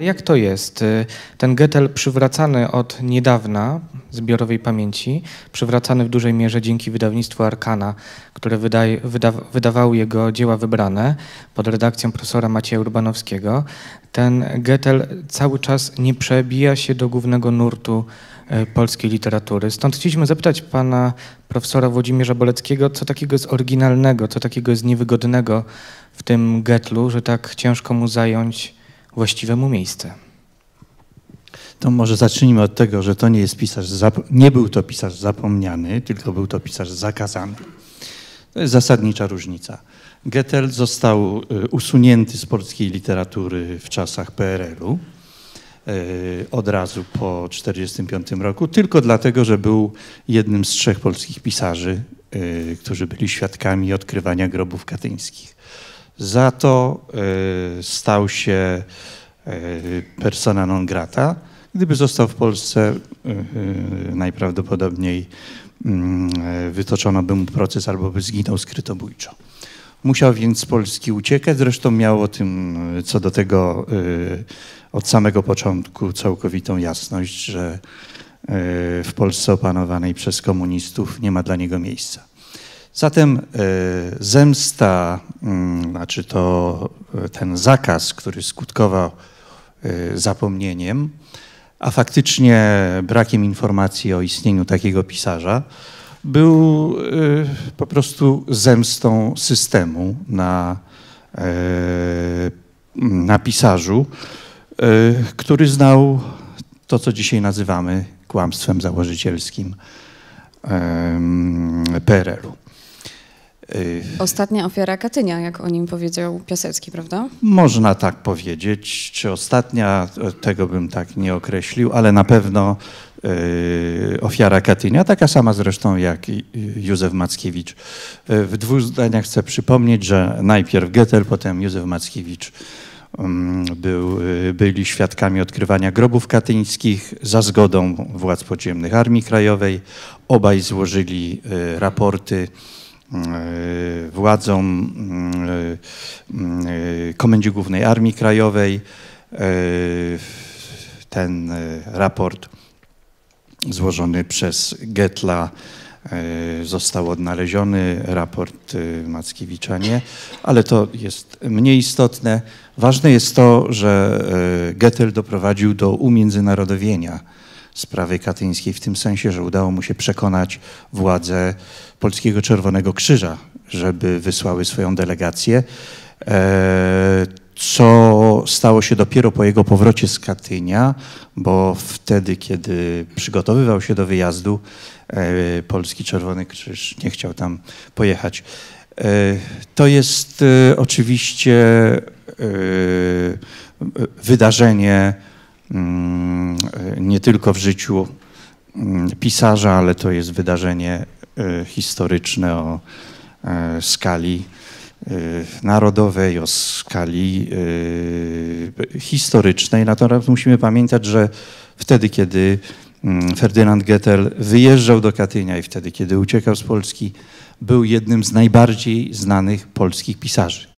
Jak to jest? Y, ten Getel przywracany od niedawna, zbiorowej pamięci, przywracany w dużej mierze dzięki wydawnictwu Arkana, które wydaje, wyda, wydawały jego dzieła wybrane pod redakcją profesora Macieja Urbanowskiego. Ten Getel cały czas nie przebija się do głównego nurtu y, polskiej literatury. Stąd chcieliśmy zapytać pana profesora Włodzimierza Boleckiego, co takiego jest oryginalnego, co takiego jest niewygodnego w tym Getlu, że tak ciężko mu zająć właściwemu miejsce. To może zacznijmy od tego, że to nie jest pisarz, nie był to pisarz zapomniany, tylko był to pisarz zakazany. To jest zasadnicza różnica. Goethe został y, usunięty z polskiej literatury w czasach PRL-u y, od razu po 1945 roku, tylko dlatego, że był jednym z trzech polskich pisarzy, y, którzy byli świadkami odkrywania grobów katyńskich. Za to e, stał się e, persona non grata. Gdyby został w Polsce, e, najprawdopodobniej mm, wytoczono by mu proces albo by zginął skrytobójczo. Musiał więc z Polski uciekać, zresztą miał o tym, co do tego od samego początku całkowitą jasność, że w Polsce opanowanej przez komunistów nie ma dla niego miejsca. Zatem e, zemsta, mm, znaczy to e, ten zakaz, który skutkował e, zapomnieniem, a faktycznie brakiem informacji o istnieniu takiego pisarza, był po prostu zemstą systemu na, na pisarzu, który znał to, co dzisiaj nazywamy kłamstwem założycielskim PRL-u. Y, ostatnia ofiara Katynia, jak o nim powiedział Piasecki, prawda? Można tak powiedzieć. Czy ostatnia, e, tego bym tak nie określił, ale na pewno y, ofiara Katynia, taka sama zresztą jak Józef Mackiewicz. Y, w dwóch zdaniach chcę przypomnieć, że najpierw Goethe, potem Józef Mackiewicz mm, był, byli świadkami odkrywania grobów katyńskich za zgodą władz podziemnych Armii Krajowej. Obaj złożyli raporty E, władzom mm, e, mm, e, Komendzie Głównej Armii Krajowej. Ten raport złożony przez Getla został odnaleziony, raport Mackiewicza nie, ale to jest mniej istotne. Ważne jest to, że Getel doprowadził do umiędzynarodowienia sprawy katyńskiej, w tym sensie, że udało mu się przekonać władze Polskiego Czerwonego Krzyża, żeby wysłały swoją delegację, e, co stało się dopiero po jego powrocie z Katynia, bo wtedy, kiedy przygotowywał się do wyjazdu, e, Polski Czerwony Krzyż nie chciał tam pojechać. E, to jest oczywiście wydarzenie, Mm, nie tylko w życiu mm, pisarza, ale to jest wydarzenie e, historyczne o e, skali e, narodowej, o skali historycznej. Natomiast musimy pamiętać, że wtedy, kiedy mm, Ferdynand Goethe wyjeżdżał do Katynia i wtedy, kiedy uciekał z Polski, był jednym z najbardziej znanych polskich pisarzy.